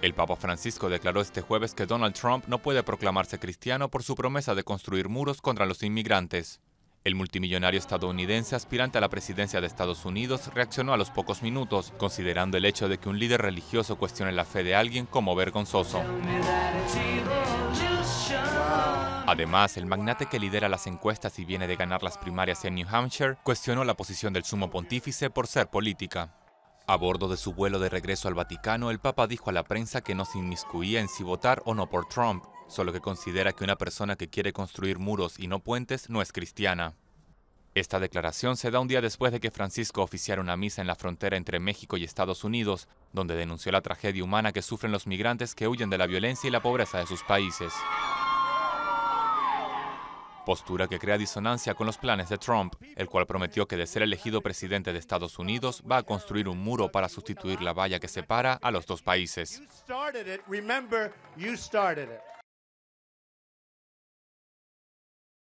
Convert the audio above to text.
El Papa Francisco declaró este jueves que Donald Trump no puede proclamarse cristiano por su promesa de construir muros contra los inmigrantes. El multimillonario estadounidense aspirante a la presidencia de Estados Unidos reaccionó a los pocos minutos, considerando el hecho de que un líder religioso cuestione la fe de alguien como vergonzoso. Además, el magnate que lidera las encuestas y viene de ganar las primarias en New Hampshire cuestionó la posición del sumo pontífice por ser política. A bordo de su vuelo de regreso al Vaticano, el Papa dijo a la prensa que no se inmiscuía en si votar o no por Trump, solo que considera que una persona que quiere construir muros y no puentes no es cristiana. Esta declaración se da un día después de que Francisco oficiara una misa en la frontera entre México y Estados Unidos, donde denunció la tragedia humana que sufren los migrantes que huyen de la violencia y la pobreza de sus países postura que crea disonancia con los planes de Trump, el cual prometió que de ser elegido presidente de Estados Unidos va a construir un muro para sustituir la valla que separa a los dos países.